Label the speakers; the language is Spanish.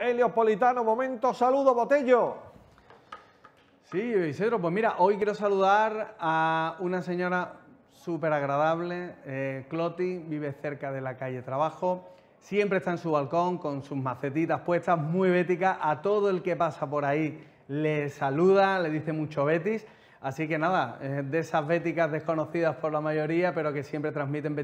Speaker 1: Heliopolitano, momento, saludo, Botello.
Speaker 2: Sí, Isidro, pues mira, hoy quiero saludar a una señora súper agradable, eh, vive cerca de la calle Trabajo, siempre está en su balcón con sus macetitas puestas, muy bética, a todo el que pasa por ahí le saluda, le dice mucho Betis, así que nada, de esas béticas desconocidas por la mayoría, pero que siempre transmiten Betis.